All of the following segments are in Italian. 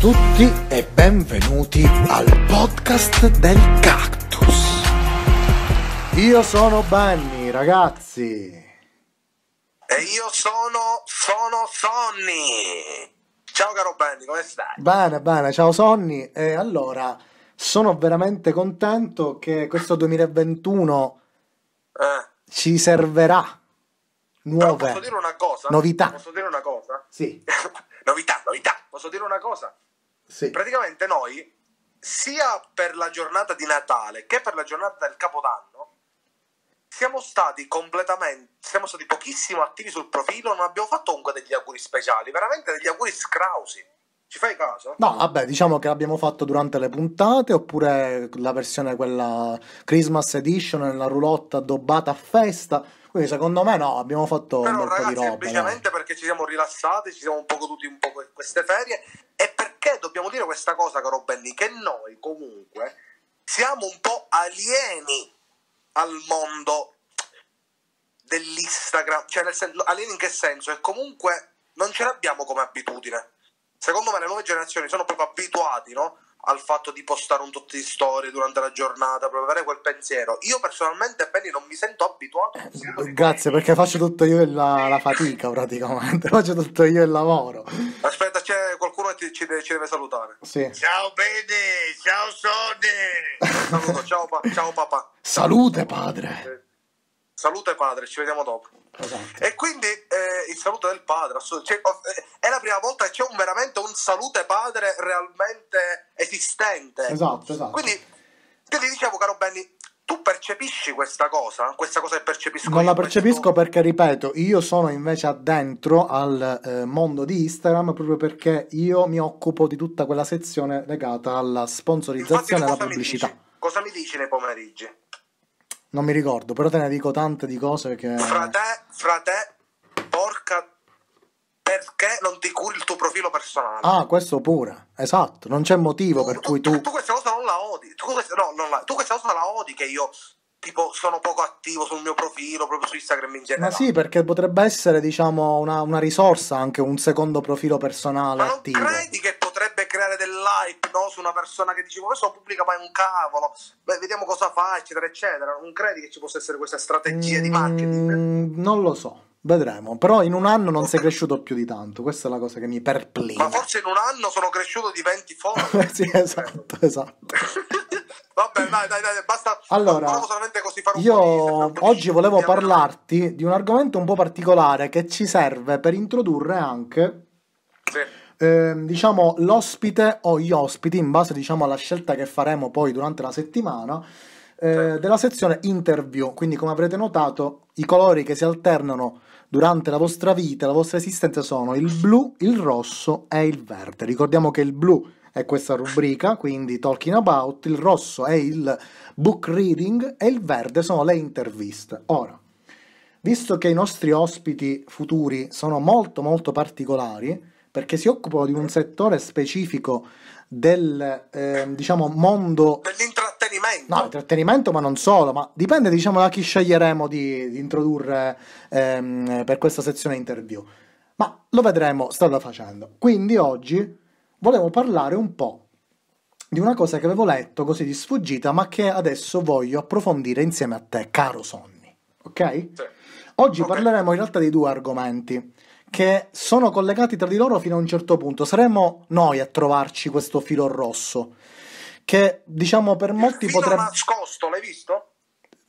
tutti e benvenuti al podcast del cactus. Io sono Banni, ragazzi. E io sono, sono Sonny. Ciao caro Banni, come stai? Bene, bene, ciao Sonny. E allora, sono veramente contento che questo 2021 eh. ci servirà nuove posso dire una cosa? novità. Posso dire una cosa? Sì. novità, novità. Posso dire una cosa? Sì. Praticamente noi, sia per la giornata di Natale che per la giornata del Capodanno, siamo stati completamente, siamo stati pochissimo attivi sul profilo, non abbiamo fatto comunque degli auguri speciali, veramente degli auguri scrausi. Ci fai caso? No, vabbè, diciamo che l'abbiamo fatto durante le puntate, oppure la versione quella Christmas Edition, nella roulotte addobbata a festa quindi secondo me no, abbiamo fatto Però, un bel ragazzi, po' di roba. Semplicemente no? perché ci siamo rilassati, ci siamo un po' goduti un po' queste ferie e perché dobbiamo dire questa cosa, caro Benny, che noi comunque siamo un po' alieni al mondo dell'Instagram, cioè nel senso, alieni in che senso? E comunque non ce l'abbiamo come abitudine. Secondo me le nuove generazioni sono proprio abituati, no? al fatto di postare un tot di storie durante la giornata, per avere quel pensiero. Io personalmente, Benny, non mi sento abituato. Eh, eh grazie, perché faccio tutto io la, la fatica praticamente, faccio tutto io il lavoro. Aspetta, c'è qualcuno che ci, deve, ci deve salutare. Sì. Ciao Benny, ciao Sonny. Saluto, ciao, pa- ciao papà. Salute padre. Eh. Salute padre, ci vediamo dopo. Esatto. E quindi eh, il saluto del padre, cioè, oh, eh, è la prima volta che c'è un, veramente un salute padre realmente esistente. Esatto, esatto. Quindi, quindi diciamo, caro Benny, tu percepisci questa cosa? Questa cosa che percepisco? Non la percepisco perché, ripeto, io sono invece addentro al eh, mondo di Instagram proprio perché io mi occupo di tutta quella sezione legata alla sponsorizzazione e alla pubblicità. Mi cosa mi dici nei pomeriggi? Non mi ricordo, però te ne dico tante di cose che... Frate, frate, porca... Perché non ti curi il tuo profilo personale? Ah, questo pure, esatto, non c'è motivo tu, per tu, cui tu... Tu questa cosa non la odi, tu questa, no, non la, tu questa cosa la odi che io tipo sono poco attivo sul mio profilo, proprio su Instagram in generale. Ma sì, perché potrebbe essere, diciamo, una, una risorsa, anche un secondo profilo personale Ma non attivo. credi che dell'hype no? su una persona che dicevo questo pubblica mai un cavolo, Beh, vediamo cosa fa, eccetera, eccetera. Non credi che ci possa essere questa strategia mm, di marketing? Mm, non lo so. Vedremo, però in un anno non sei cresciuto più di tanto, questa è la cosa che mi perplica. Ma forse in un anno sono cresciuto di 20 foto. sì, esatto, esatto. Vabbè, dai, dai, dai, basta. Allora, io di, oggi volevo parlarti di un argomento un po' particolare che ci serve per introdurre anche sì eh, diciamo l'ospite o gli ospiti, in base diciamo, alla scelta che faremo poi durante la settimana, eh, certo. della sezione interview. Quindi, come avrete notato, i colori che si alternano durante la vostra vita, la vostra esistenza sono il blu, il rosso e il verde. Ricordiamo che il blu è questa rubrica, quindi Talking About, il rosso è il book reading e il verde sono le interviste. Ora, visto che i nostri ospiti futuri sono molto molto particolari, perché si occupano di un settore specifico del eh, diciamo mondo dell'intrattenimento. No, intrattenimento, ma non solo, ma dipende diciamo da chi sceglieremo di, di introdurre ehm, per questa sezione interview. Ma lo vedremo strada facendo. Quindi oggi volevo parlare un po' di una cosa che avevo letto così di sfuggita, ma che adesso voglio approfondire insieme a te, caro Sonny. Ok? Sì. Oggi okay. parleremo in realtà di due argomenti che sono collegati tra di loro fino a un certo punto. Saremmo noi a trovarci questo filo rosso, che diciamo per molti potrebbe... nascosto, l'hai visto?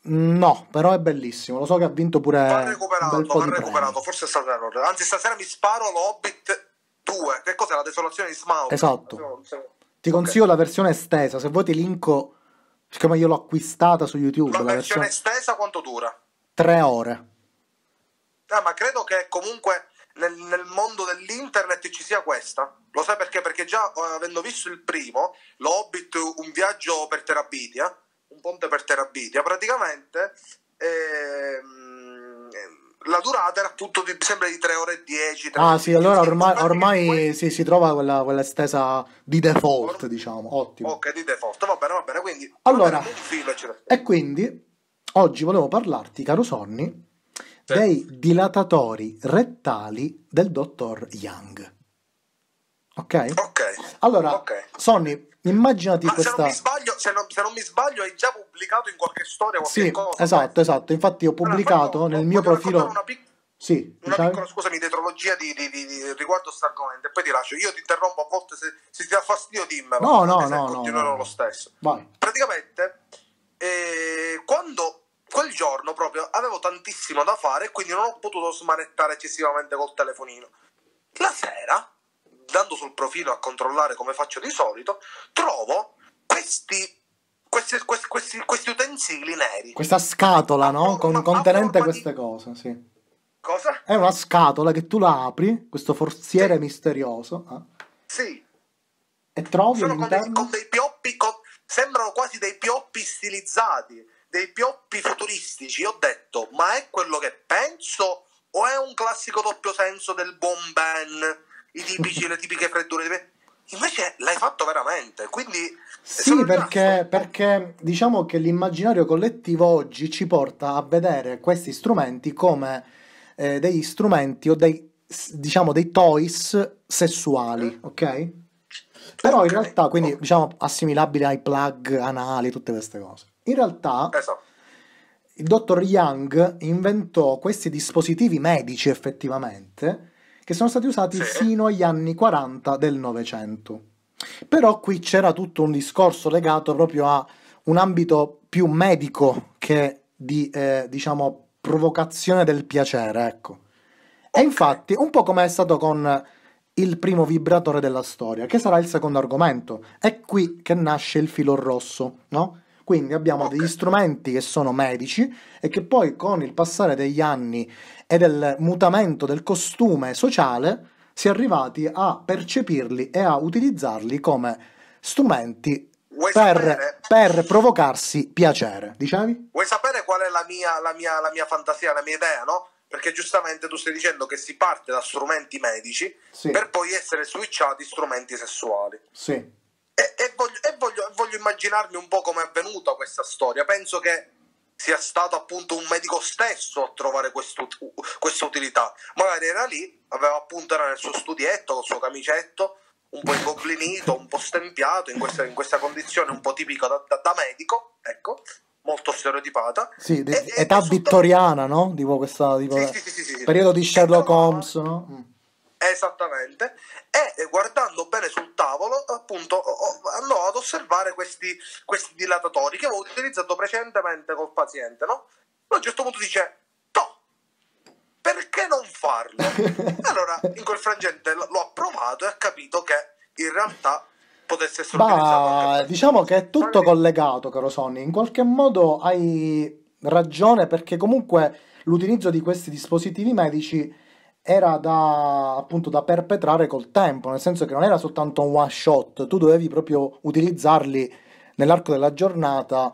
No, però è bellissimo. Lo so che ha vinto pure. Va recuperato, un va recuperato. Forse è stato un errore. Anzi, stasera mi sparo l'Hobbit 2. Che cos'è la desolazione di Smaug? Esatto. No, se... Ti okay. consiglio la versione estesa. Se vuoi, ti linko. Siccome io l'ho acquistata su YouTube. La, la versione, versione estesa quanto dura? Tre ore. Ah, ma credo che comunque nel, nel, mondo dell'internet ci sia questa. Lo sai perché? Perché già eh, avendo visto il primo, l'Hobbit, un viaggio per Terabitia, un ponte per Terabitia, praticamente ehm, la durata era tutto di, sempre di 3 ore e 10. Ah sì, allora ormai, ormai poi... sì, si trova quella, quella, stesa di default, Or... diciamo, ottimo. Ok, di default, va bene, va bene, quindi... Allora, bene, film, e quindi oggi volevo parlarti, caro Sonny, dei dilatatori rettali del dottor Young. Ok? Ok. Allora, okay. Sonny, immaginati Ma questa... Se non, sbaglio, se, non, se non, mi sbaglio, hai già pubblicato in qualche storia qualche sì, cosa, Esatto, esatto. Infatti ho pubblicato allora, nel mio profilo... Una pic- sì, una diciamo... piccola scusami, dietrologia di, di, di, di riguardo a questo argomento e poi ti lascio. Io ti interrompo a volte se, se ti dà fastidio dimmelo. No, no, no, no. Continuerò no. lo stesso. Vai. Praticamente, eh, quando quel giorno proprio avevo tantissimo da fare e quindi non ho potuto smanettare eccessivamente col telefonino. La sera, andando sul profilo a controllare come faccio di solito, trovo questi questi, questi, questi, questi, utensili neri. Questa scatola, no? Forma, Con, contenente queste di... cose, sì. Cosa? È una scatola che tu la apri, questo forziere sì. misterioso. Eh? Sì. E trovi Sono con, dei, con dei pioppi, con... sembrano quasi dei pioppi stilizzati dei pioppi futuristici, ho detto, ma è quello che penso o è un classico doppio senso del buon Ben, i tipici, le tipiche freddure? Invece l'hai fatto veramente, quindi... Sì, perché, perché diciamo che l'immaginario collettivo oggi ci porta a vedere questi strumenti come eh, degli strumenti o dei, diciamo, dei toys sessuali, mm. ok? Però in realtà, quindi, diciamo, assimilabili ai plug anali, tutte queste cose. In realtà esatto. il dottor Young inventò questi dispositivi medici effettivamente che sono stati usati sì. sino agli anni 40 del Novecento. Però qui c'era tutto un discorso legato proprio a un ambito più medico che di, eh, diciamo, provocazione del piacere, ecco. E infatti, un po' come è stato con il primo vibratore della storia, che sarà il secondo argomento. È qui che nasce il filo rosso, no? Quindi abbiamo degli strumenti che sono medici e che poi con il passare degli anni e del mutamento del costume sociale si è arrivati a percepirli e a utilizzarli come strumenti per, per, provocarsi piacere. Dicevi? Vuoi sapere qual è la mia, la, mia, la mia fantasia, la mia idea, no? Perché giustamente tu stai dicendo che si parte da strumenti medici sì. per poi essere switchati strumenti sessuali. Sì. E, e, voglio, e voglio, voglio, immaginarmi un po' come è avvenuta questa storia. Penso che sia stato appunto un medico stesso a trovare questa utilità. Magari era lì, aveva appunto era nel suo studietto, col suo camicetto, un po' ingoblinito, un po' stempiato, in questa, in questa condizione un po' tipica da, da, da medico, ecco, molto stereotipata. Sì, di, e, età vittoriana, no? Tipo questa, tipo sì, sì, sì, periodo di Sherlock Holmes, no? Mm. Esattamente. E eh, guardando bene sul tavolo, appunto, andò ad osservare questi, questi dilatatori che avevo utilizzato precedentemente col paziente, no? a un certo punto dice, perché non farlo? allora, in quel frangente lo ha provato e ha capito che in realtà potesse essere Ma diciamo che è tutto collegato, caro Sonny. In qualche modo hai ragione perché comunque l'utilizzo di questi dispositivi medici era da, appunto, da perpetrare col tempo, nel senso che non era soltanto un one shot, tu dovevi proprio utilizzarli nell'arco della giornata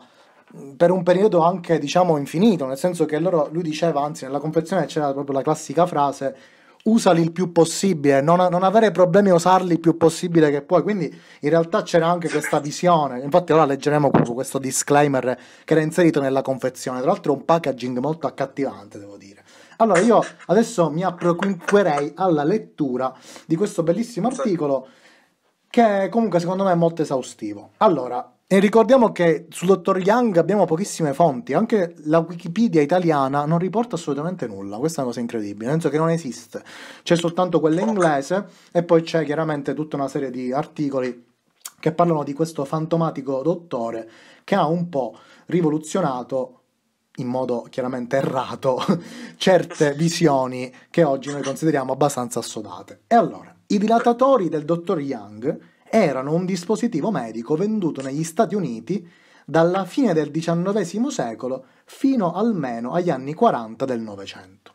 per un periodo anche diciamo infinito, nel senso che loro, lui diceva, anzi nella confezione c'era proprio la classica frase usali il più possibile, non, non, avere problemi a usarli il più possibile che puoi. Quindi in realtà c'era anche questa visione. Infatti, ora leggeremo questo disclaimer che era inserito nella confezione. Tra l'altro, è un packaging molto accattivante, devo dire. Allora, io adesso mi approcuperei alla lettura di questo bellissimo articolo che comunque secondo me è molto esaustivo. Allora, e ricordiamo che sul dottor Young abbiamo pochissime fonti, anche la Wikipedia italiana non riporta assolutamente nulla, questa è una cosa incredibile, nel senso che non esiste, c'è soltanto quella inglese e poi c'è chiaramente tutta una serie di articoli che parlano di questo fantomatico dottore che ha un po' rivoluzionato in modo chiaramente errato certe visioni che oggi noi consideriamo abbastanza assodate. E allora, i dilatatori del dottor Young erano un dispositivo medico venduto negli Stati Uniti dalla fine del XIX secolo fino almeno agli anni 40 del Novecento.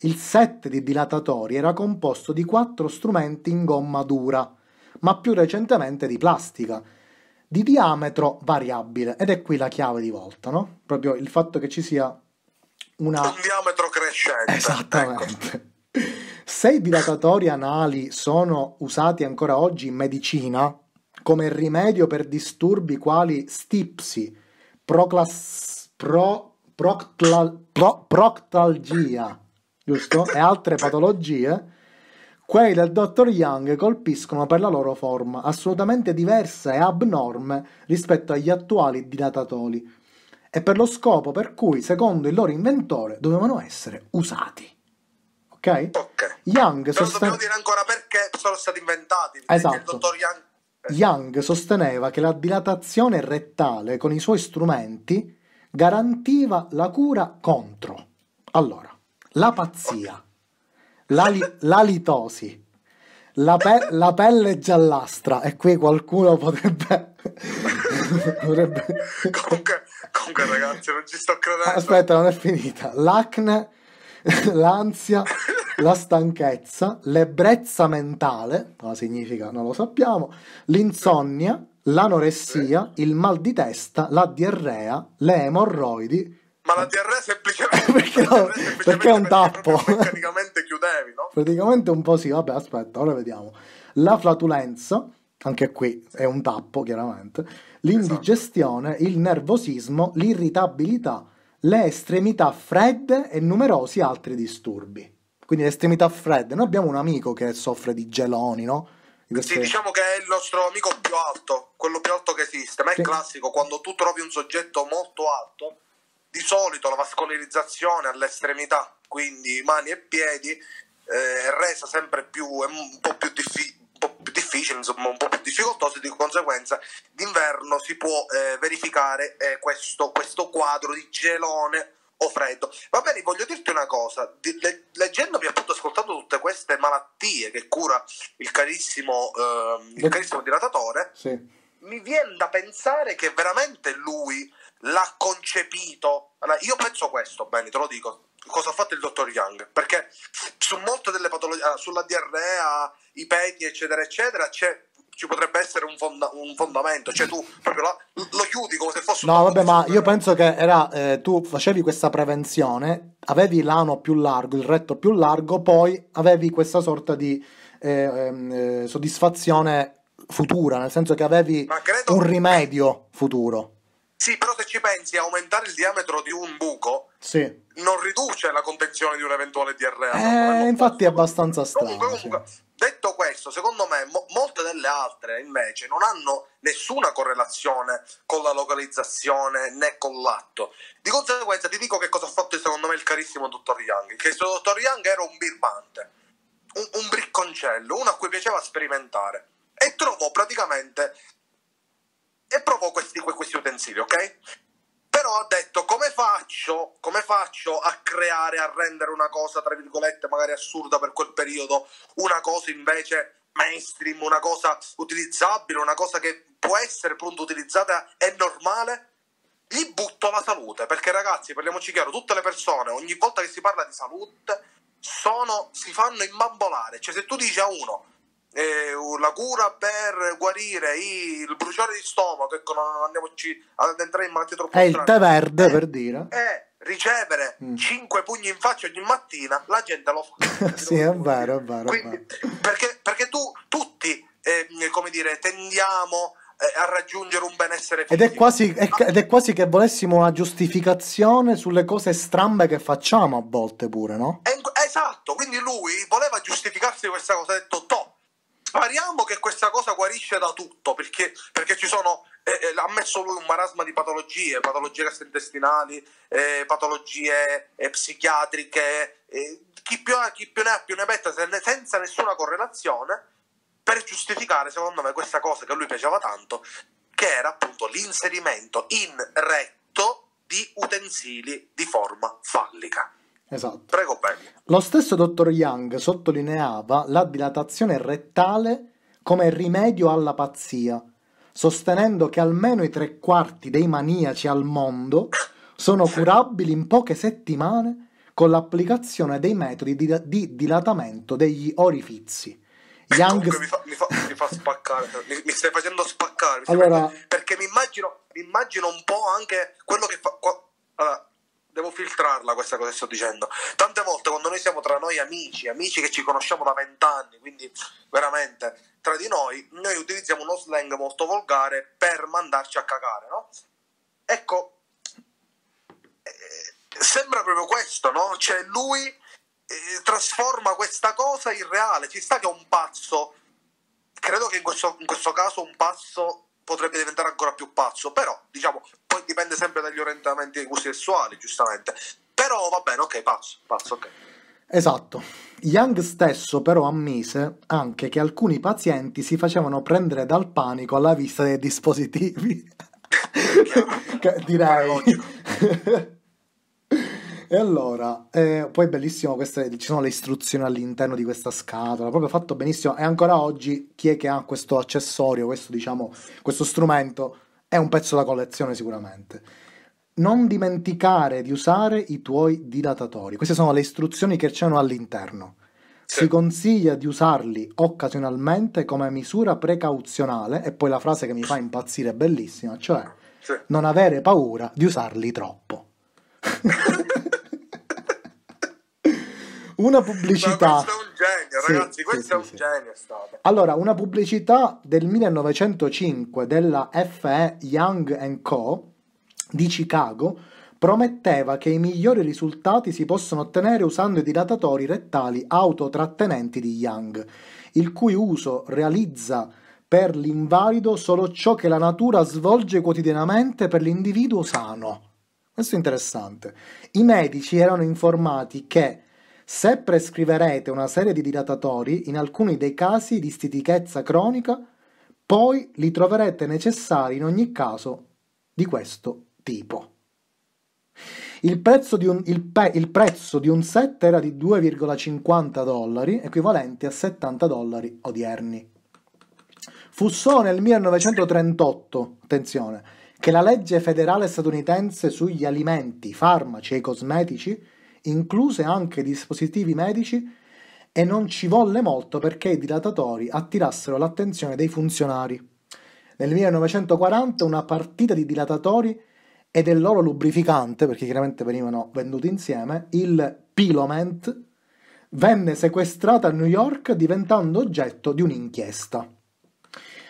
Il set di dilatatori era composto di quattro strumenti in gomma dura, ma più recentemente di plastica, di diametro variabile ed è qui la chiave di volta, no? Proprio il fatto che ci sia una... un diametro crescente. Esattamente. Ecco. Se i dilatatori anali sono usati ancora oggi in medicina come rimedio per disturbi quali stipsi, proclas... pro... proctla... pro... proctalgia, giusto? E altre patologie, quelli del dottor Young colpiscono per la loro forma, assolutamente diversa e abnorme rispetto agli attuali dilatatori, e per lo scopo per cui, secondo il loro inventore, dovevano essere usati. Ok? Ok. Young sosteneva... dobbiamo dire ancora perché sono stati inventati. Esatto. Il dottor Young... Eh. Young sosteneva che la dilatazione rettale con i suoi strumenti garantiva la cura contro. Allora, la pazzia. Okay l'ali, l'alitosi, la, pe- la pelle giallastra e qui qualcuno potrebbe... potrebbe... comunque, comunque ragazzi non ci sto credendo. Aspetta, non è finita. L'acne, l'ansia, la stanchezza, l'ebbrezza mentale, cosa significa non lo sappiamo, l'insonnia, l'anoressia, il mal di testa, la diarrea, le emorroidi. Ma la diarrea è semplicemente... perché, perché, semplicemente è un tappo. Meccanicamente praticamente un po' sì, vabbè aspetta, ora vediamo. La flatulenza, anche qui è un tappo chiaramente, l'indigestione, esatto. il nervosismo, l'irritabilità, le estremità fredde e numerosi altri disturbi. Quindi le estremità fredde, noi abbiamo un amico che soffre di geloni, no? Sì, diciamo che è il nostro amico più alto, quello più alto che esiste, ma è sì. classico, quando tu trovi un soggetto molto alto, di solito la vascolarizzazione all'estremità, quindi mani e piedi, eh, resa sempre più, un un po più difficile, insomma, un po' più difficoltoso e di conseguenza d'inverno si può eh, verificare eh, questo, questo, quadro di gelone o freddo. Va bene, voglio dirti una cosa, di, le, leggendomi appunto, ascoltando tutte queste malattie che cura il carissimo, ehm, il carissimo dilatatore, sì. mi viene da pensare che veramente lui l'ha concepito. Allora, io penso questo, bene, te lo dico. Cosa ha fatto il dottor Young? Perché su molte delle patologie, ah, sulla diarrea, i peti, eccetera, eccetera, ci potrebbe essere un, fonda- un, fondamento, cioè tu proprio la, lo chiudi come se fosse un. No, vabbè, ma io penso che era eh, tu facevi questa prevenzione, avevi l'ano più largo, il retto più largo, poi avevi questa sorta di eh, ehm, eh, soddisfazione futura, nel senso che avevi credo... un rimedio futuro. Sì, però se ci pensi, aumentare il diametro di un buco sì. non riduce la contenzione di un eventuale DRA. Eh, infatti è abbastanza strano. Comunque, comunque, Detto questo, secondo me mo- molte delle altre invece non hanno nessuna correlazione con la localizzazione né con l'atto. Di conseguenza ti dico che cosa ha fatto secondo me il carissimo dottor Young, che il dottor Young era un birbante, un, un bricconcello, uno a cui piaceva sperimentare e trovò praticamente e provo questi, questi utensili, ok? Però ho detto come faccio, come faccio a creare, a rendere una cosa, tra virgolette, magari assurda per quel periodo, una cosa invece mainstream, una cosa utilizzabile, una cosa che può essere pronto utilizzata è normale, gli butto la salute, perché ragazzi, parliamoci chiaro, tutte le persone, ogni volta che si parla di salute, sono, si fanno imbambolare. Cioè, se tu dici a uno eh, la cura per guarire il bruciore di stomaco, ecco, non andiamoci ad entrare in malattie troppo È il tè verde, eh, per dire. È eh, ricevere mm. 5 pugni in faccia ogni mattina, la gente lo fa. sì, è vero, è vero. Quindi, perché, perché, tu, tutti, eh, come dire, tendiamo eh, a raggiungere un benessere fisico. Ed è, quasi, è, ah. ed è quasi che volessimo una giustificazione sulle cose strambe che facciamo a volte pure, no? È, esatto, quindi lui voleva giustificarsi di questa cosa, ha detto, to, spariamo che questa cosa guarisce da tutto, perché, perché ci sono, eh, eh ha messo lui un marasma di patologie, patologie gastrointestinali, eh, patologie eh, psichiatriche, eh, chi più, ha, chi, più ne ha più ne metta senza nessuna correlazione, per giustificare secondo me questa cosa che a lui piaceva tanto, che era appunto l'inserimento in retto di utensili di forma fallica. Esatto. Prego, Penny. Lo stesso dottor Young sottolineava la dilatazione rettale come rimedio alla pazzia, sostenendo che almeno i tre quarti dei maniaci al mondo sono curabili in poche settimane con l'applicazione dei metodi di, di dilatamento degli orifizi. Young... Mi fa, mi, fa, mi, fa, spaccare, mi, mi stai facendo spaccare. Allora... perché mi immagino, immagino, un po' anche quello che fa... Qua, allora, devo filtrarla questa cosa che sto dicendo. Tante volte quando noi siamo tra noi amici, amici che ci conosciamo da vent'anni, quindi veramente tra di noi, noi utilizziamo uno slang molto volgare per mandarci a cagare, no? Ecco, eh, sembra proprio questo, no? Cioè lui eh, trasforma questa cosa in reale, ci sta che è un pazzo, credo che in questo, in questo caso un pazzo potrebbe diventare ancora più pazzo, però diciamo, poi dipende sempre dagli orientamenti dei gusti sessuali, giustamente. Però va bene, ok, pazzo, pazzo, ok. Esatto. Young stesso però ammise anche che alcuni pazienti si facevano prendere dal panico alla vista dei dispositivi. che, direi. E allora, eh, poi è bellissimo, queste, ci sono le istruzioni all'interno di questa scatola, proprio fatto benissimo. E ancora oggi chi è che ha questo accessorio, questo, diciamo, questo strumento, è un pezzo da collezione sicuramente. Non dimenticare di usare i tuoi dilatatori. Queste sono le istruzioni che c'erano all'interno. Sì. Si consiglia di usarli occasionalmente come misura precauzionale, e poi la frase che mi fa impazzire è bellissima, cioè sì. non avere paura di usarli troppo. una pubblicità. questo è un genio, sì, ragazzi, questo sì, è un genio stato. Allora, una pubblicità del 1905 della FE Young Co. di Chicago prometteva che i migliori risultati si possono ottenere usando i dilatatori rettali autotrattenenti di Young, il cui uso realizza per l'invalido solo ciò che la natura svolge quotidianamente per l'individuo sano. Questo è interessante. I medici erano informati che se prescriverete una serie di dilatatori, in alcuni dei casi di stitichezza cronica, poi li troverete necessari in ogni caso di questo tipo. Il prezzo di un, il pe, il prezzo di un set era di 2,50 dollari, equivalenti a 70 dollari odierni. Fu solo nel 1938, attenzione, che la legge federale statunitense sugli alimenti, farmaci e cosmetici incluse anche dispositivi medici, e non ci volle molto perché i dilatatori attirassero l'attenzione dei funzionari. Nel 1940 una partita di dilatatori e del loro lubrificante, perché chiaramente venivano venduti insieme, il Piloment, venne sequestrata a New York diventando oggetto di un'inchiesta.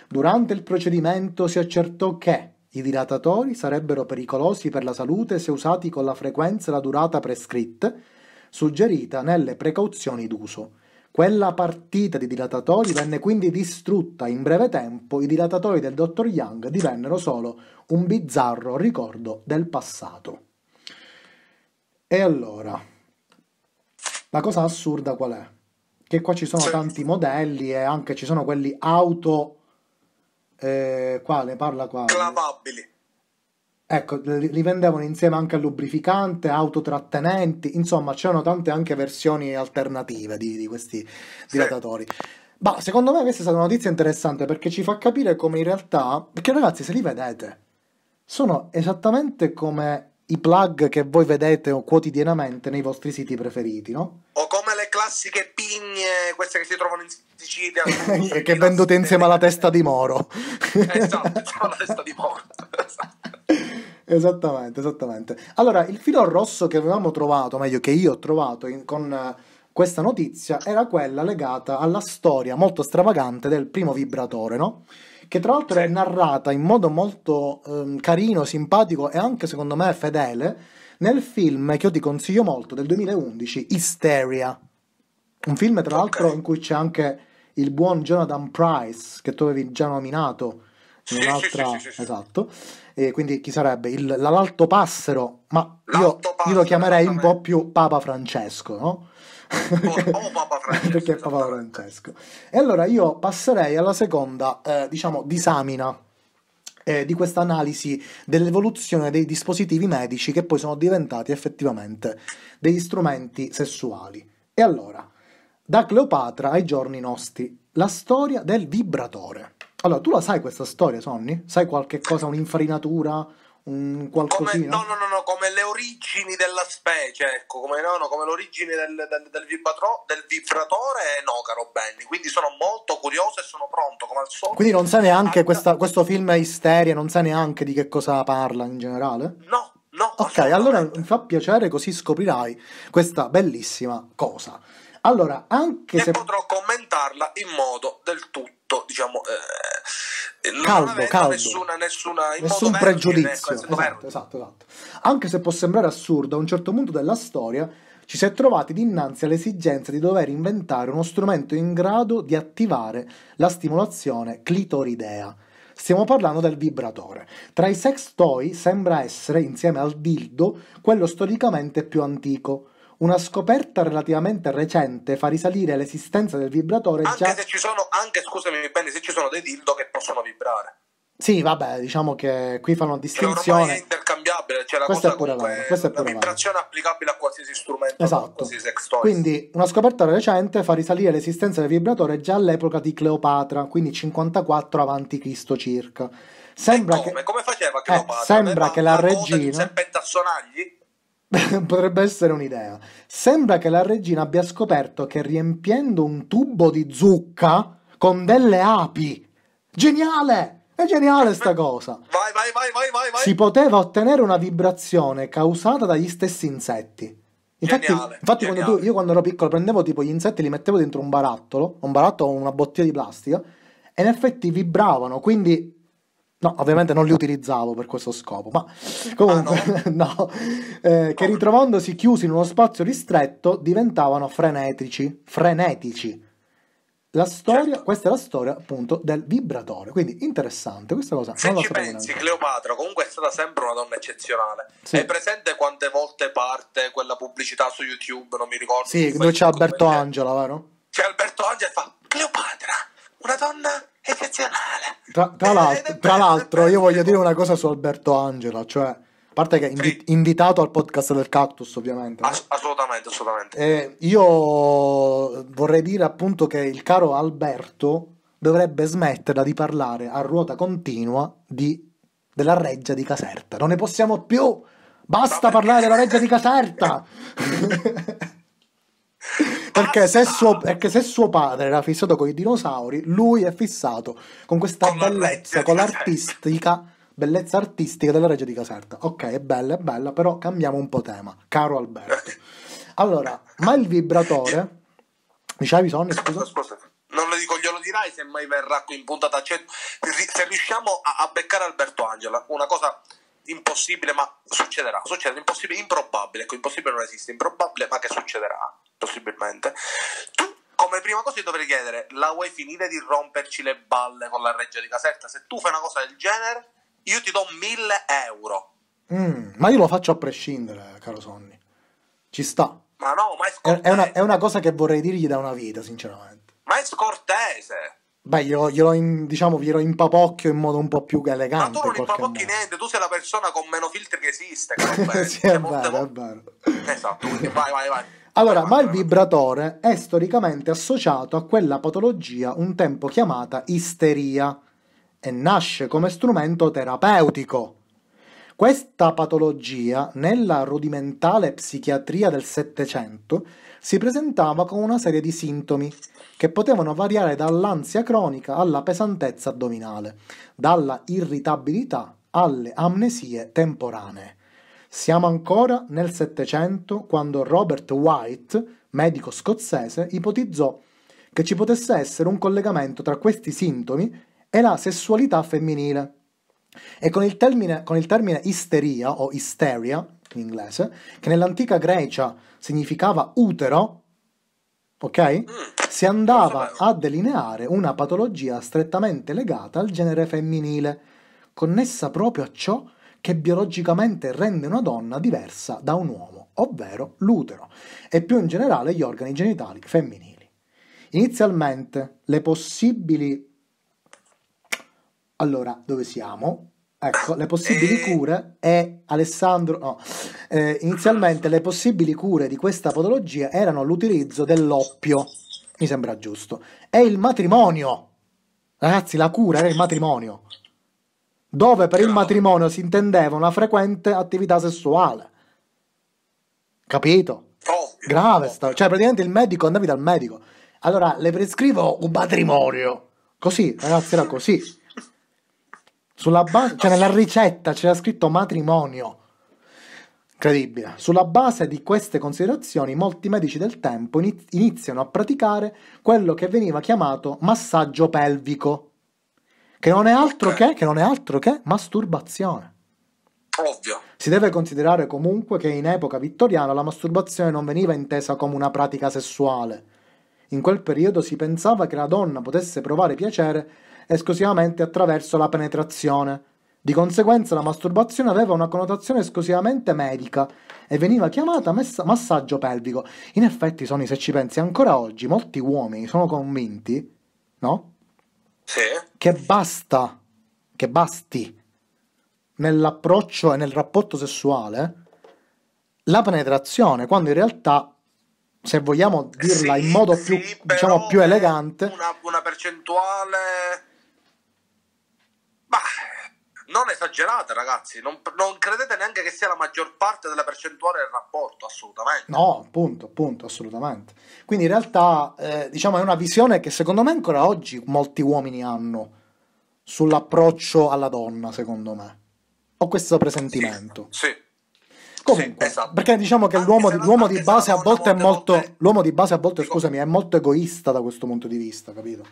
Durante il procedimento si accertò che i dilatatori sarebbero pericolosi per la salute se usati con la frequenza e la durata prescritte, suggerita nelle precauzioni d'uso. Quella partita di dilatatori venne quindi distrutta in breve tempo, i dilatatori del dottor Young divennero solo un bizzarro ricordo del passato. E allora, la cosa assurda qual è? Che qua ci sono tanti modelli e anche ci sono quelli auto eh, quale? Parla qua Clavabili. Ecco, li vendevano insieme anche al lubrificante, autotrattenenti, insomma c'erano tante anche versioni alternative di, di questi dilatatori. Sì. Ma secondo me questa è stata una notizia interessante perché ci fa capire come in realtà, perché ragazzi se li vedete, sono esattamente come i plug che voi vedete quotidianamente nei vostri siti preferiti, no? O come classiche pigne, queste che si trovano in Sicilia. che vendute insieme alla testa di Moro. esatto, insieme alla testa di Moro. Esattamente, esattamente. Allora, il filo rosso che avevamo trovato, meglio che io ho trovato in, con eh, questa notizia, era quella legata alla storia molto stravagante del primo vibratore, no? Che tra l'altro è narrata in modo molto eh, carino, simpatico e anche secondo me fedele nel film che io ti consiglio molto del 2011, Hysteria. Un film, tra l'altro, okay. in cui c'è anche il buon Jonathan Price, che tu avevi già nominato in sì, un'altra... Sì, sì, esatto. E quindi chi sarebbe? Il, l'Alto Passero, ma io, io, lo chiamerei un po' più Papa Francesco, no? Perché, oh, Papa Francesco, perché è Papa Francesco. E allora io passerei alla seconda, eh, diciamo, disamina eh, di questa analisi dell'evoluzione dei dispositivi medici che poi sono diventati effettivamente degli strumenti sessuali. E allora, da Cleopatra ai giorni nostri, la storia del vibratore. Allora, tu la sai questa storia, Sonny? Sai qualche cosa, un'infarinatura, un qualcosina? Come, no, no, no, no, come le origini della specie, ecco, come, no, no, come l'origine del, del, del, vibratro, del vibratore, no, caro Benny, quindi sono molto curioso e sono pronto, come al solito. Quindi non sai neanche a... questa, questo film è Isteria, non sai neanche di che cosa parla in generale? No, no. Ok, allora mi fa piacere, così scoprirai questa bellissima cosa. Allora, anche e se... potrò commentarla in modo del tutto, diciamo, eh, caldo, caldo. Nessuna, nessuna, nessun pregiudizio. Vergine, esatto, esatto, esatto. Anche se può sembrare assurdo, a un certo punto della storia ci si è trovati dinanzi all'esigenza di dover inventare uno strumento in grado di attivare la stimolazione clitoridea. Stiamo parlando del vibratore. Tra i sex toy sembra essere, insieme al dildo, quello storicamente più antico. Una scoperta relativamente recente fa risalire l'esistenza del vibratore anche già... Se ci sono, anche, scusami Benny, se ci sono dei dildo che possono vibrare. Sì, vabbè, diciamo che qui fanno una cioè, distinzione. Cioè, è intercambiabile, cioè la questa cosa è pure comunque, questa è pure vibrazione applicabile a qualsiasi strumento, esatto. qualsiasi Quindi una scoperta recente fa risalire l'esistenza del vibratore già all'epoca di Cleopatra, quindi 54 avanti Cristo circa. Sembra come? che... come faceva eh, Cleopatra? Eh, sembra che la regina... Potrebbe essere un'idea. Sembra che la regina abbia scoperto che riempiendo un tubo di zucca con delle api. Geniale! È geniale sta cosa! Vai, vai, vai, vai, vai, Si poteva ottenere una vibrazione causata dagli stessi insetti. Infatti, geniale, infatti geniale. Quando tu, io quando ero piccolo prendevo tipo gli insetti, e li mettevo dentro un barattolo, un barattolo o una bottiglia di plastica, e in effetti vibravano, quindi No, ovviamente non li utilizzavo per questo scopo, ma comunque ah, no, no. Eh, che ritrovandosi chiusi in uno spazio ristretto diventavano frenetici, frenetici. La storia, certo. questa è la storia appunto del vibratore, quindi interessante questa cosa. Se ci pensi, neanche. Cleopatra comunque è stata sempre una donna eccezionale. Sì. È presente quante volte parte quella pubblicità su YouTube, non mi ricordo. Sì, dove c'è Alberto Angela, vero? C'è Alberto Angela e fa Cleopatra, una donna eccezionale. Tra, tra, l'altro, tra, l'altro, io voglio dire una cosa su Alberto Angela, cioè, a parte che sì. invitato al podcast del Cactus, ovviamente. Ass- assolutamente, assolutamente. Eh, io vorrei dire appunto che il caro Alberto dovrebbe smetterla di parlare a ruota continua di, della reggia di Caserta. Non ne possiamo più! Basta no, parlare della reggia di Caserta! Perché se, suo, perché se, suo, padre era fissato con i dinosauri, lui è fissato con questa con bellezza, con l'artistica, bellezza artistica della regia di Caserta. Ok, è bella, è bella, però cambiamo un po' tema, caro Alberto. Allora, ma il vibratore... Dicevi Sonny, scusa? Non lo dico, glielo dirai se mai verrà qui in puntata. Cioè, se riusciamo a, a beccare Alberto Angela, una cosa impossibile, ma succederà. Succede, impossibile, improbabile. Ecco, impossibile non esiste, improbabile, ma che succederà possibilmente. Tu, come prima cosa, ti dovrei chiedere, la vuoi finire di romperci le balle con la reggia di Caserta? Se tu fai una cosa del genere, io ti do mille euro. Mm, ma io lo faccio a prescindere, caro Sonny. Ci sta. Ma no, ma è scortese. È una, è una cosa che vorrei dirgli da una vita, sinceramente. Ma è scortese. Beh, io, glielo in, diciamo, glielo impapocchio in modo un po' più elegante. Ma tu non impapocchi niente, tu sei la persona con meno filtri che esiste. sì, è cioè, vero, volte... è vero. Esatto, vai, vai, vai. Allora, ma il vibratore è storicamente associato a quella patologia un tempo chiamata isteria e nasce come strumento terapeutico. Questa patologia, nella rudimentale psichiatria del Settecento, si presentava con una serie di sintomi che potevano variare dall'ansia cronica alla pesantezza addominale, dalla irritabilità alle amnesie temporanee. Siamo ancora nel Settecento quando Robert White, medico scozzese, ipotizzò che ci potesse essere un collegamento tra questi sintomi e la sessualità femminile. E con il termine, con il termine isteria o isteria in inglese, che nell'antica Grecia significava utero, ok? Mm, si andava a delineare una patologia strettamente legata al genere femminile, connessa proprio a ciò che biologicamente rende una donna diversa da un uomo, ovvero l'utero, e più in generale gli organi genitali femminili. Inizialmente le possibili... Allora, dove siamo? Ecco, le possibili eh. cure e Alessandro... No. Eh, inizialmente le possibili cure di questa patologia erano l'utilizzo dell'oppio, mi sembra giusto, e il matrimonio. Ragazzi, la cura era il matrimonio dove per il matrimonio si intendeva una frequente attività sessuale. Capito? Grave, sta... cioè praticamente il medico andavi dal medico. Allora le prescrivo un matrimonio. Così, ragazzi, era così. Sulla base, cioè nella ricetta c'era scritto matrimonio. Incredibile. Sulla base di queste considerazioni, molti medici del tempo iniziano a praticare quello che veniva chiamato massaggio pelvico che non è altro che, che, non è altro che masturbazione. Ovvio. Si deve considerare comunque che in epoca vittoriana la masturbazione non veniva intesa come una pratica sessuale. In quel periodo si pensava che la donna potesse provare piacere esclusivamente attraverso la penetrazione. Di conseguenza la masturbazione aveva una connotazione esclusivamente medica e veniva chiamata messa- massaggio pelvico. In effetti, Sony, se ci pensi, ancora oggi molti uomini sono convinti, no? sì. che basta, che basti nell'approccio e nel rapporto sessuale la penetrazione, quando in realtà se vogliamo dirla sì, in modo sì, più, diciamo, più elegante, una, una percentuale... Bah non esagerate, ragazzi. Non, non, credete neanche che sia la maggior parte della percentuale del rapporto, assolutamente. No, appunto, appunto, assolutamente. Quindi in realtà, eh, diciamo, è una visione che secondo me ancora oggi molti uomini hanno sull'approccio alla donna, secondo me. Ho questo presentimento. Sì. sì. Comunque, sì, esatto. perché diciamo che l'uomo, l'uomo, di base a volte è molto. Volte... L'uomo di base a volte, scusami, è molto egoista da questo punto di vista, capito?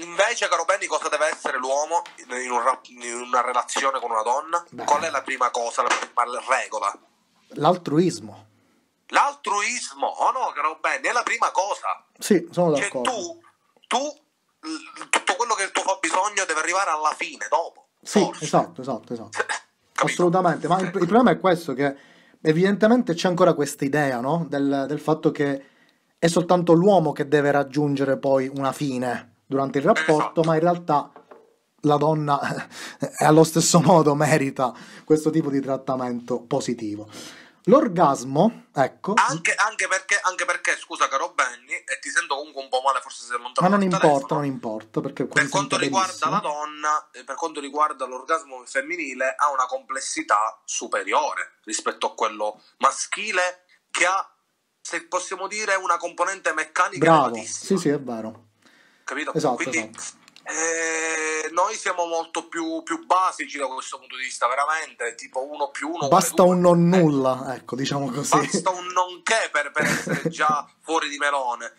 Invece, caro Benny, cosa deve essere l'uomo in, un in una relazione con una donna? Beh. Qual è la prima cosa, la prima regola? L'altruismo. L'altruismo, oh no, caro Benny, è la prima cosa. Sì, sono cioè, d'accordo. Cioè, tu, tu, tutto quello che il tuo bisogno deve arrivare alla fine, dopo. Sì, forse. esatto, esatto, esatto. Assolutamente, ma il, cioè. il, problema è questo che evidentemente c'è ancora questa idea, no? del, del fatto che è soltanto l'uomo che deve raggiungere poi una fine durante il rapporto, ma in realtà la donna è eh, allo stesso modo merita questo tipo di trattamento positivo. L'orgasmo, ecco. Anche, anche, perché, anche perché, scusa caro Benny, e ti sento comunque un po' male, forse sei lontano. Ma non importa, telefono. non importa. Perché per quanto riguarda benissimo. la donna, eh, per quanto riguarda l'orgasmo femminile, ha una complessità superiore rispetto a quello maschile, che ha, se possiamo dire, una componente meccanica. Bravo, sì, sì, è vero capito? Esatto, Quindi esatto. Eh, noi siamo molto più, più, basici da questo punto di vista, veramente, tipo uno più uno. Basta un non eh. nulla, ecco, diciamo così. Basta un nonché per, per essere già fuori di melone.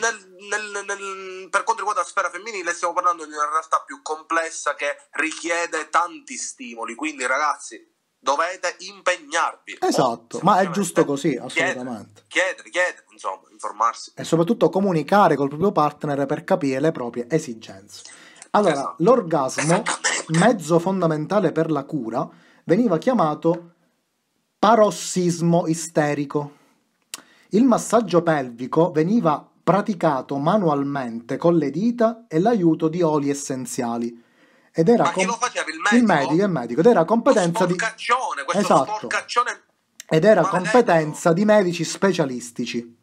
Nel, nel, nel, per quanto riguarda la sfera femminile stiamo parlando di una realtà più complessa che richiede tanti stimoli, quindi ragazzi dovete impegnarvi. Esatto, ma è giusto così, assolutamente. Chiedere, chiedere, chiedere, insomma, informarsi. E soprattutto comunicare col proprio partner per capire le proprie esigenze. Allora, esatto. l'orgasmo, mezzo fondamentale per la cura, veniva chiamato parossismo isterico. Il massaggio pelvico veniva praticato manualmente con le dita e l'aiuto di oli essenziali ed era Ma chi lo faceva? Il medico? Il medico, il medico. Ed era competenza di... Questo esatto. Ed era competenza di medici specialistici.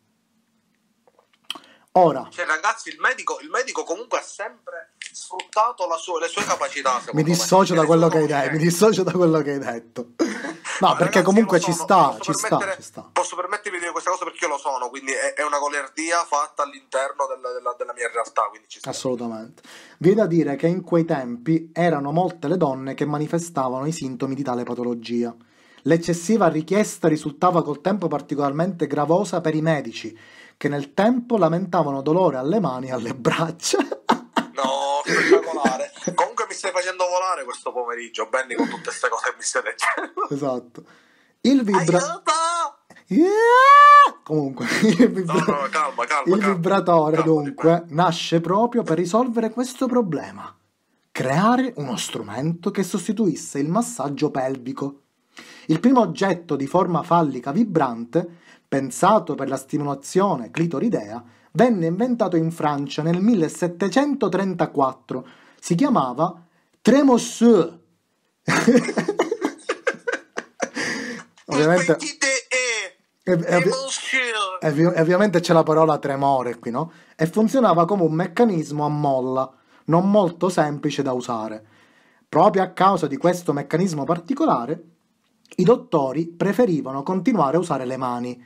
Ora. Cioè, ragazzi, il medico, il medico comunque ha sempre sfruttato sua, le sue capacità. Mi dissocio, cioè, da quello, de- mi dissocio da quello che hai detto. No, perché ragazzi, comunque sono, ci, sta, ci, sta, ci sta, Posso permettermi di dire questa cosa perché io lo sono, quindi è, è una goliardia fatta all'interno della, della, della mia realtà. Assolutamente. Vi è da dire che in quei tempi erano molte le donne che manifestavano i sintomi di tale patologia. L'eccessiva richiesta risultava col tempo particolarmente gravosa per i medici, che nel tempo lamentavano dolore alle mani e alle braccia. No, spettacolare. Comunque mi stai facendo volare questo pomeriggio, Benny, con tutte queste cose che mi stai leggendo. Esatto. Il vibra... Yeah! Comunque, il, vibra... no, no, calma, calma, il calma, vibratore dunque nasce proprio per risolvere questo problema. Creare uno strumento che sostituisse il massaggio pelvico. Il primo oggetto di forma fallica vibrante pensato per la stimolazione clitoridea, venne inventato in Francia nel 1734. Si chiamava Tremosseux. ovviamente, e, ovviamente c'è la parola tremore qui, no? E funzionava come un meccanismo a molla, non molto semplice da usare. Proprio a causa di questo meccanismo particolare, i dottori preferivano continuare a usare le mani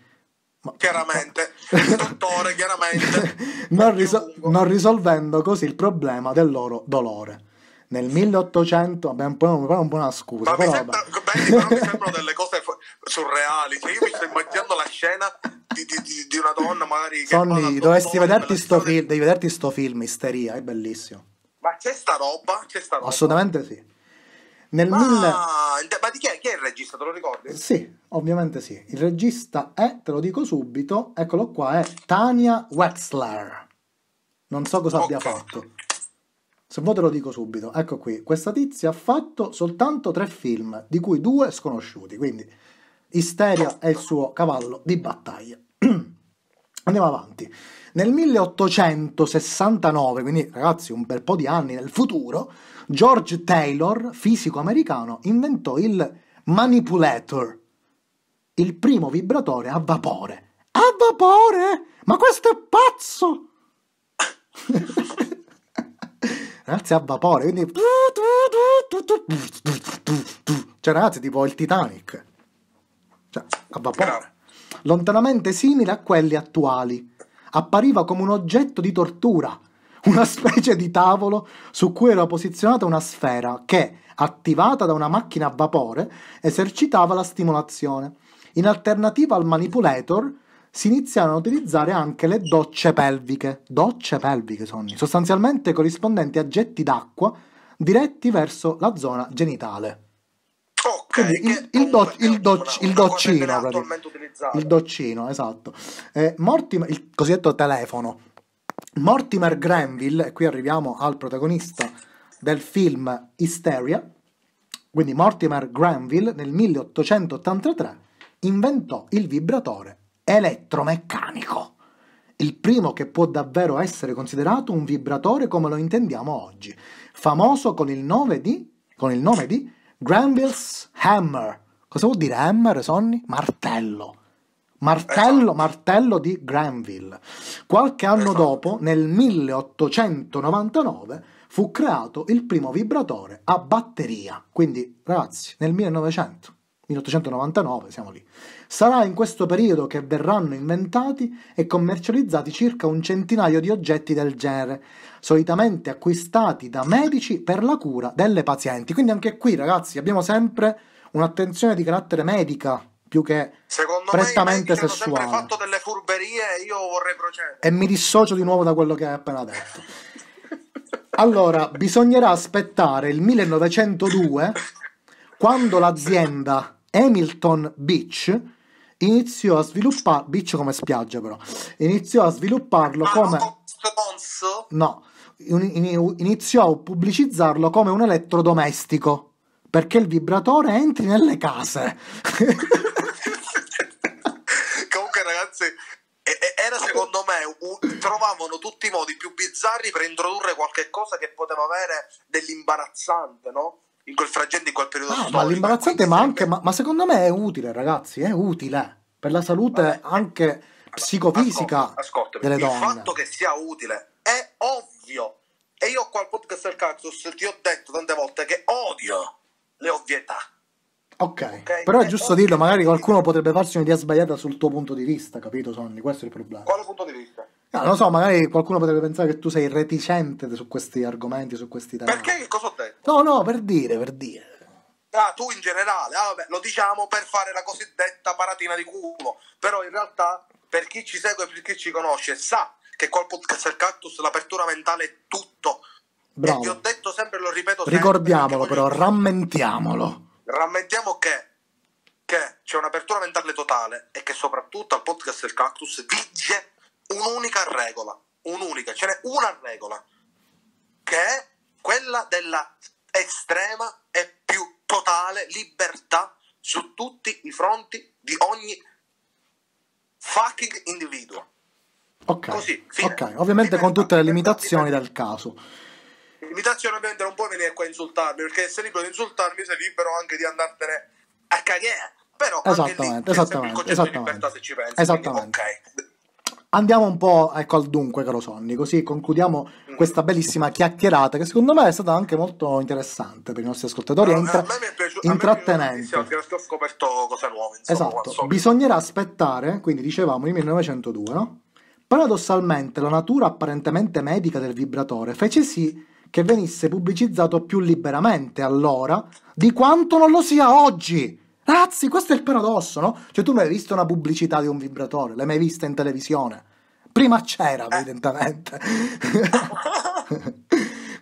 Chiaramente, il dottore, chiaramente. non, risol- non, risolvendo così il problema del loro dolore. Nel 1800, abbiamo un po', una scusa. Ma però, mi, sembra, beh, però mi sembrano delle cose fu- surreali. Cioè, io mi sto immaginando la scena di, di, di una donna, magari. Sonny, dovresti vederti sto, film, di... devi vederti sto film, Isteria, è bellissimo. Ma c'è sta roba? C'è sta roba? Assolutamente sì. Nel ma... Mille... ma di chi è, chi è il regista? Te lo ricordi? Sì, ovviamente sì. Il regista è, te lo dico subito, eccolo qua, è Tania Wexler. Non so cosa okay. abbia fatto. Se vuoi te lo dico subito, ecco qui, questa tizia ha fatto soltanto tre film, di cui due sconosciuti, quindi Isteria è il suo cavallo di battaglia. Andiamo avanti. Nel 1869, quindi ragazzi un bel po' di anni nel futuro, George Taylor, fisico americano, inventò il manipulator, il primo vibratore a vapore. A vapore? Ma questo è pazzo! ragazzi, a vapore, quindi... Cioè, ragazzi, tipo il Titanic. Cioè, a vapore. Lontanamente simile a quelli attuali. Appariva come un oggetto di tortura una specie di tavolo su cui era posizionata una sfera che, attivata da una macchina a vapore, esercitava la stimolazione. In alternativa al manipulator si iniziarono a utilizzare anche le docce pelviche, docce pelviche sono, sostanzialmente corrispondenti a getti d'acqua diretti verso la zona genitale. Okay, il, il, doc, il, doc, il, doccino, il doccino, esatto. Eh, Mortimer, il cosiddetto telefono, Mortimer Granville, e qui arriviamo al protagonista del film Hysteria, quindi Mortimer Granville nel 1883 inventò il vibratore elettromeccanico, il primo che può davvero essere considerato un vibratore come lo intendiamo oggi, famoso con il nome di, il nome di Granville's Hammer. Cosa vuol dire hammer, Sonny? Martello. Martello, esatto. martello, di Granville. Qualche anno esatto. dopo, nel 1899, fu creato il primo vibratore a batteria. Quindi, ragazzi, nel 1900, 1899 siamo lì. Sarà in questo periodo che verranno inventati e commercializzati circa un centinaio di oggetti del genere, solitamente acquistati da medici per la cura delle pazienti. Quindi anche qui, ragazzi, abbiamo sempre un'attenzione di carattere medica più che Secondo prettamente me sessuale. Secondo fatto delle furberie e io vorrei procedere. E mi dissocio di nuovo da quello che hai appena detto. allora, bisognerà aspettare il 1902 quando l'azienda Hamilton Beach iniziò a sviluppare Beach come spiaggia però iniziò a svilupparlo ah, come no iniziò a pubblicizzarlo come un elettrodomestico perché il vibratore entri nelle case trovavano tutti i modi più bizzarri per introdurre qualche cosa che poteva avere dell'imbarazzante, no? In quel frangente, in quel periodo no, ah, storico. Ma l'imbarazzante, ma anche, ma, ma, secondo me è utile, ragazzi, è utile per la salute Vabbè. anche psicofisica ascolta, delle donne. Il fatto che sia utile è ovvio. E io qua al podcast del Cactus ti ho detto tante volte che odio le ovvietà Ok, però è giusto dirlo, magari qualcuno potrebbe farsi un'idea sbagliata sul tuo punto di vista, capito Sonny? Questo è il problema. Quale punto di vista? No, ah, non lo so, magari qualcuno potrebbe pensare che tu sei reticente su questi argomenti, su questi temi. Perché? Che cosa ho detto? No, no, per dire, per dire. Ah, tu in generale, ah, vabbè, lo diciamo per fare la cosiddetta paratina di culo, però in realtà per chi ci segue, per chi ci conosce, sa che col podcast del cactus l'apertura mentale è tutto. Bravo. E ti ho detto sempre, lo ripeto sempre. Ricordiamolo però, voglio... rammentiamolo. Rammentiamo che, che c'è un'apertura mentale totale e che soprattutto al podcast del Cactus vige un'unica regola, un'unica, ce n'è una regola, che è quella della estrema e più totale libertà su tutti i fronti di ogni fucking individuo. Ok, Così, ok, ovviamente libertà, con tutte le limitazioni libertà, del caso. L'imitazione ovviamente non puoi venire qua a insultarmi, perché se libero di insultarmi sei libero anche di andartene a cagare. Però esattamente, lì, esattamente, esattamente. se ci pensi. Esattamente. Quindi, okay. Andiamo un po' ecco, al dunque, caro Sonny, così concludiamo mm. questa bellissima chiacchierata che secondo me è stata anche molto interessante per i nostri ascoltatori. intra- a me mi è piaciuto, intrattenente. Mi è piaciuto, ho scoperto cose nuove. Insomma, esatto. Insomma. Bisognerà aspettare, quindi dicevamo, il 1902, no? Paradossalmente, la natura apparentemente medica del vibratore fece sì che venisse pubblicizzato più liberamente allora di quanto non lo sia oggi. Ragazzi, questo è il paradosso, no? Cioè, tu non hai visto una pubblicità di un vibratore, l'hai mai vista in televisione? Prima c'era, eh. evidentemente.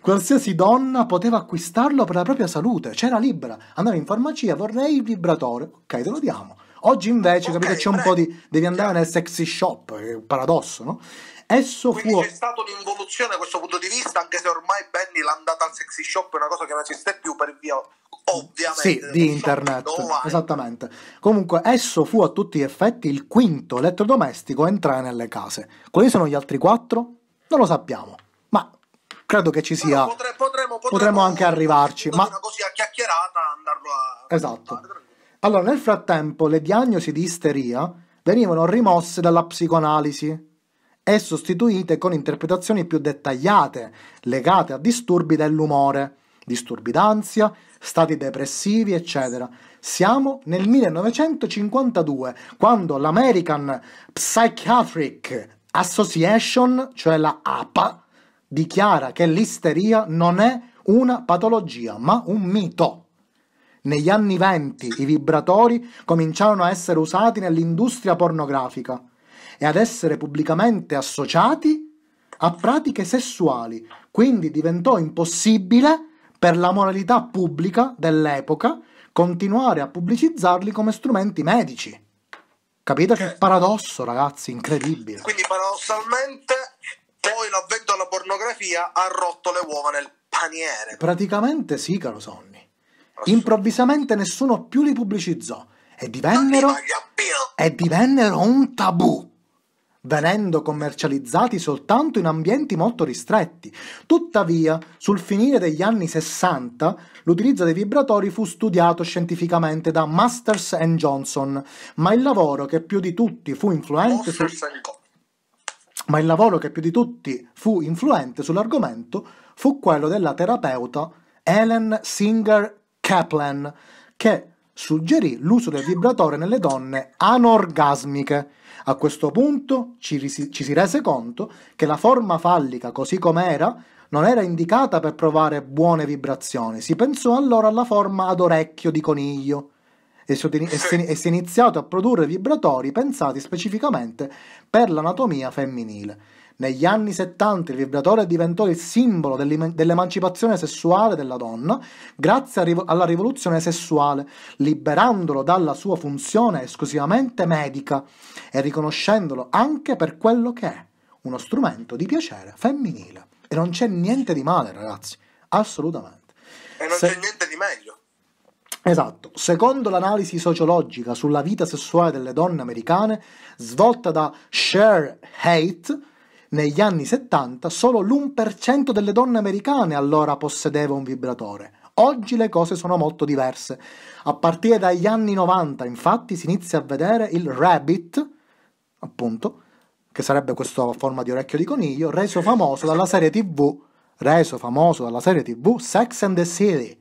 Qualsiasi donna poteva acquistarlo per la propria salute, c'era libera. Andare in farmacia, vorrei il vibratore, ok, te lo diamo. Oggi invece, okay, capite, c'è un po' di... devi andare nel sexy shop, è un paradosso, no? Esso Quindi fu... c'è stata un'involuzione da questo punto di vista, anche se ormai Benny l'ha andata al sexy shop, è una cosa che non esiste più per via ovviamente sì, di internet. Esattamente. Comunque, esso fu a tutti gli effetti il quinto elettrodomestico a entrare nelle case. Quali sono gli altri quattro? Non lo sappiamo, ma credo che ci sia. Potre, potremmo, potremmo, potremmo, anche arrivarci. Ma... così a chiacchierata andarlo a. Esatto. Allora, nel frattempo, le diagnosi di isteria venivano rimosse dalla psicoanalisi e sostituite con interpretazioni più dettagliate, legate a disturbi dell'umore, disturbi d'ansia, stati depressivi, eccetera. Siamo nel 1952, quando l'American Psychiatric Association, cioè la APA, dichiara che l'isteria non è una patologia, ma un mito. Negli anni 20 i vibratori cominciarono a essere usati nell'industria pornografica e ad essere pubblicamente associati a pratiche sessuali, quindi diventò impossibile per la moralità pubblica dell'epoca continuare a pubblicizzarli come strumenti medici. Capite che paradosso, ragazzi, incredibile. Quindi paradossalmente poi l'avvento alla pornografia ha rotto le uova nel paniere. Praticamente sì, caro Sonny. Improvvisamente nessuno più li pubblicizzò e divennero e divennero un tabù venendo commercializzati soltanto in ambienti molto ristretti. Tuttavia, sul finire degli anni 60, l'utilizzo dei vibratori fu studiato scientificamente da Masters Johnson, ma il lavoro che più di tutti fu influente su... ma il lavoro che più di tutti fu influente sull'argomento fu quello della terapeuta Helen Singer Kaplan, che suggerì l'uso del vibratore nelle donne anorgasmiche a questo punto ci, ci si rese conto che la forma fallica così com'era non era indicata per provare buone vibrazioni, si pensò allora alla forma ad orecchio di coniglio e si è iniziato a produrre vibratori pensati specificamente per l'anatomia femminile. Negli anni 70 il vibratore diventò il simbolo dell'emancipazione sessuale della donna grazie alla rivoluzione sessuale, liberandolo dalla sua funzione esclusivamente medica e riconoscendolo anche per quello che è, uno strumento di piacere femminile. E non c'è niente di male, ragazzi, assolutamente. E non Se... c'è niente di meglio. Esatto, secondo l'analisi sociologica sulla vita sessuale delle donne americane, svolta da Share Hate, negli anni 70 solo l'1% delle donne americane allora possedeva un vibratore. Oggi le cose sono molto diverse. A partire dagli anni 90, infatti, si inizia a vedere il rabbit, appunto, che sarebbe questa forma di orecchio di coniglio, reso famoso dalla serie TV, reso famoso dalla serie TV Sex and the City,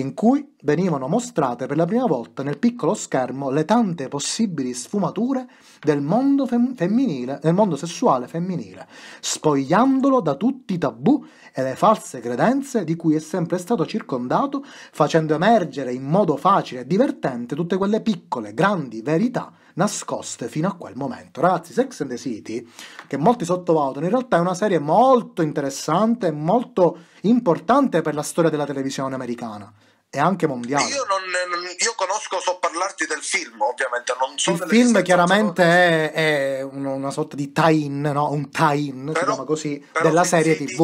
in cui venivano mostrate per la prima volta nel piccolo schermo le tante possibili sfumature del mondo, femminile, del mondo sessuale femminile, spogliandolo da tutti i tabù e le false credenze di cui è sempre stato circondato, facendo emergere in modo facile e divertente tutte quelle piccole, grandi verità nascoste fino a quel momento. Ragazzi, Sex and the City, che molti sottovalutano, in realtà è una serie molto interessante e molto importante per la storia della televisione americana e anche mondiale. Io, non, io, conosco, so parlarti del film, ovviamente. Non so il film chiaramente è, è, una sorta di tie-in, no? un tie-in, però, si così, della serie TV.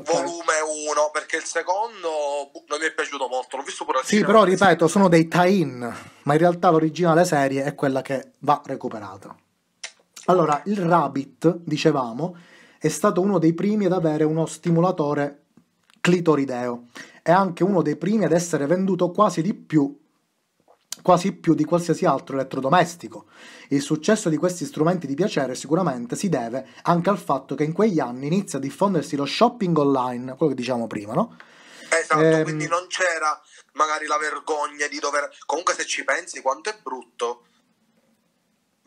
Okay. Volume 1, perché il secondo boh, non mi è piaciuto molto, l'ho visto pure al Sì, però ripeto, sono dei tie-in, ma in realtà l'originale serie è quella che va recuperata. Allora, il Rabbit, dicevamo, è stato uno dei primi ad avere uno stimolatore clitorideo. È anche uno dei primi ad essere venduto quasi di più quasi più di qualsiasi altro elettrodomestico. Il successo di questi strumenti di piacere sicuramente si deve anche al fatto che in quegli anni inizia a diffondersi lo shopping online, quello che diciamo prima, no? Esatto, ehm... quindi non c'era magari la vergogna di dover... Comunque se ci pensi quanto è brutto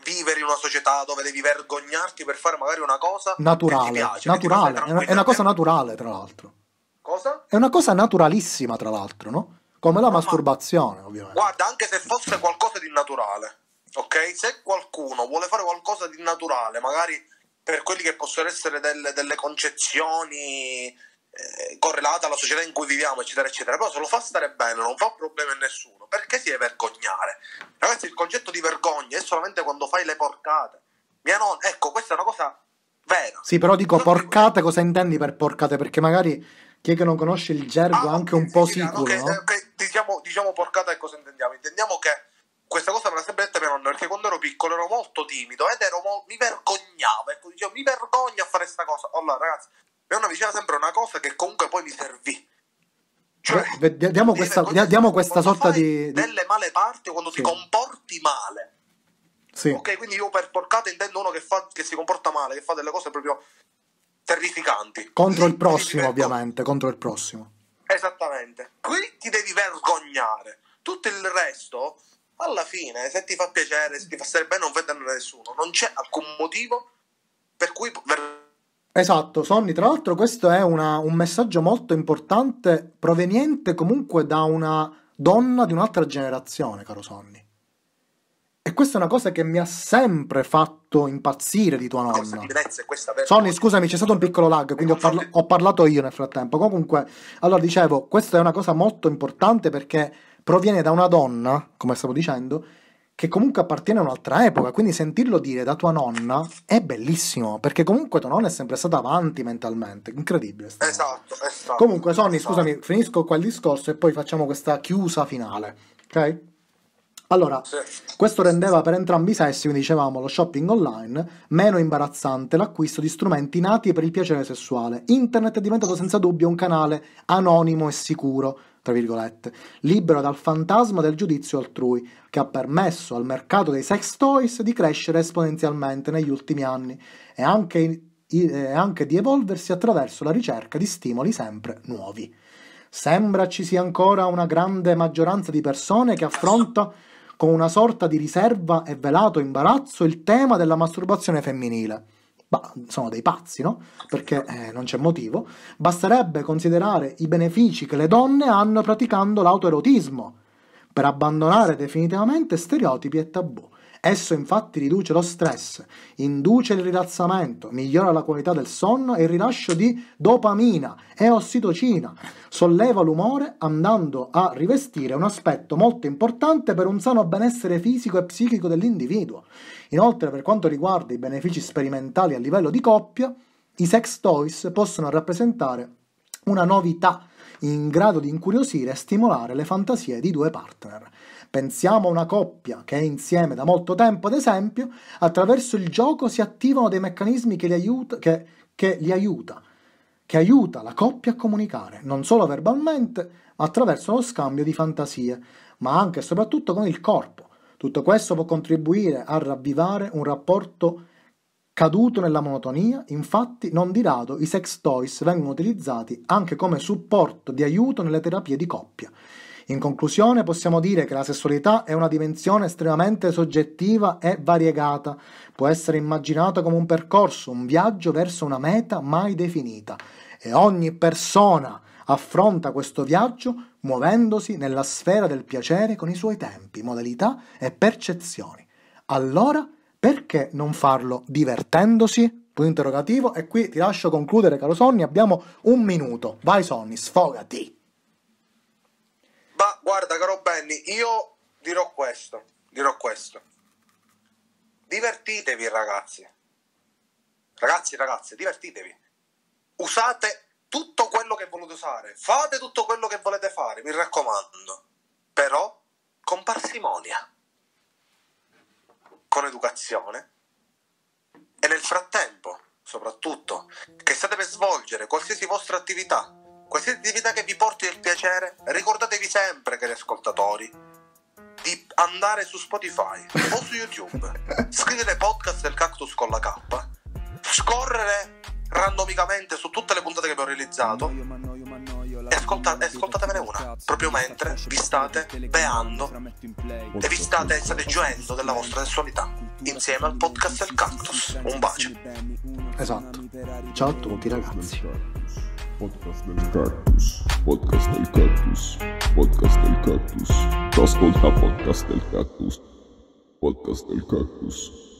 vivere in una società dove devi vergognarti per fare magari una cosa naturale, che ti piace, naturale. È, una, è una cosa naturale tra l'altro. Cosa? È una cosa naturalissima, tra l'altro, no? Come la no, ah. masturbazione, ma... ovviamente. Guarda, anche se fosse qualcosa di naturale, ok? Se qualcuno vuole fare qualcosa di naturale, magari per quelli che possono essere delle, delle concezioni eh, correlate alla società in cui viviamo, eccetera, eccetera, però se lo fa stare bene, non fa problemi a nessuno, perché si deve vergognare? Ragazzi, il concetto di vergogna è solamente quando fai le porcate. Mia nonna, ecco, questa è una cosa vera. Sì, però dico porcate, cosa intendi per porcate? Perché magari chi è che non conosce il gergo ah, anche un sì, po' sì, sicuro? No, no? Eh, che, diciamo, diciamo porcata che cosa intendiamo? Intendiamo che questa cosa me l'ha sempre detta mia nonna perché quando ero piccolo ero molto timido ed ero mo- mi vergognavo. Ecco, dicevo, mi vergogno a fare questa cosa. Allora, ragazzi, mia nonna mi diceva sempre una cosa che comunque poi mi servì. Cioè, Beh, diamo, questa, diamo questa sorta di, di. Delle male parti quando sì. ti comporti male. Sì. Ok, quindi io per porcata intendo uno che, fa, che si comporta male, che fa delle cose proprio terrificanti. Contro il prossimo, ecco. ovviamente, contro il prossimo. Esattamente. Qui ti devi vergognare. Tutto il resto, alla fine, se ti fa piacere, se ti fa stare bene, non vede nessuno. Non c'è alcun motivo per cui... Esatto, Sonny, tra l'altro questo è una, un messaggio molto importante proveniente comunque da una donna di un'altra generazione, caro Sonny. E questa è una cosa che mi ha sempre fatto impazzire di tua nonna. Sonny, scusami, c'è stato un piccolo lag, quindi ho, parla- ho, parlato io nel frattempo. Comunque, allora dicevo, questa è una cosa molto importante perché proviene da una donna, come stavo dicendo, che comunque appartiene a un'altra epoca. Quindi sentirlo dire da tua nonna è bellissimo, perché comunque tua nonna è sempre stata avanti mentalmente. Incredibile. Esatto, esatto. Comunque, Sonny, esatto. scusami, finisco qua il discorso e poi facciamo questa chiusa finale. Ok? Allora, sì. questo rendeva per entrambi i sessi, quindi dicevamo, lo shopping online meno imbarazzante l'acquisto di strumenti nati per il piacere sessuale. Internet è diventato senza dubbio un canale anonimo e sicuro, tra virgolette, libero dal fantasma del giudizio altrui, che ha permesso al mercato dei sex toys di crescere esponenzialmente negli ultimi anni e anche, e anche di evolversi attraverso la ricerca di stimoli sempre nuovi. Sembra ci sia ancora una grande maggioranza di persone che affronta con una sorta di riserva e velato imbarazzo il tema della masturbazione femminile. Ma sono dei pazzi, no? Perché eh, non c'è motivo. Basterebbe considerare i benefici che le donne hanno praticando l'autoerotismo per abbandonare definitivamente stereotipi e tabù. Esso infatti riduce lo stress, induce il rilassamento, migliora la qualità del sonno e il rilascio di dopamina e ossitocina, solleva l'umore andando a rivestire un aspetto molto importante per un sano benessere fisico e psichico dell'individuo. Inoltre per quanto riguarda i benefici sperimentali a livello di coppia, i sex toys possono rappresentare una novità in grado di incuriosire e stimolare le fantasie di due partner. Pensiamo a una coppia che è insieme da molto tempo, ad esempio, attraverso il gioco si attivano dei meccanismi che li, aiuta, che, che li aiuta, che aiuta la coppia a comunicare, non solo verbalmente, ma attraverso lo scambio di fantasie, ma anche e soprattutto con il corpo. Tutto questo può contribuire a ravvivare un rapporto caduto nella monotonia, infatti non di rado i sex toys vengono utilizzati anche come supporto di aiuto nelle terapie di coppia. In conclusione possiamo dire che la sessualità è una dimensione estremamente soggettiva e variegata, può essere immaginata come un percorso, un viaggio verso una meta mai definita e ogni persona affronta questo viaggio muovendosi nella sfera del piacere con i suoi tempi, modalità e percezioni. Allora, perché non farlo divertendosi? Punto interrogativo e qui ti lascio concludere caro Sonny, abbiamo un minuto. Vai Sonny, sfogati! Ma guarda, caro Benny, io dirò questo, dirò questo. Divertitevi, ragazzi. Ragazzi, ragazze, divertitevi. Usate tutto quello che volete usare. Fate tutto quello che volete fare, mi raccomando. Però con parsimonia, con educazione e nel frattempo, soprattutto, che state per svolgere qualsiasi vostra attività qualsiasi attività che vi porti il piacere, ricordatevi sempre, cari ascoltatori, di andare su Spotify o su YouTube, scrivere podcast del Cactus con la K, scorrere randomicamente su tutte le puntate che abbiamo realizzato e, ascolta- e una proprio mentre vi state beando e vi state stateggiando della vostra sessualità insieme al podcast del cactus un bacio esatto ciao a tutti ragazzi podcast del cactus, podcast del cactus, podcast del cactus, taskuldha podcast del cactus, podcast del cactus.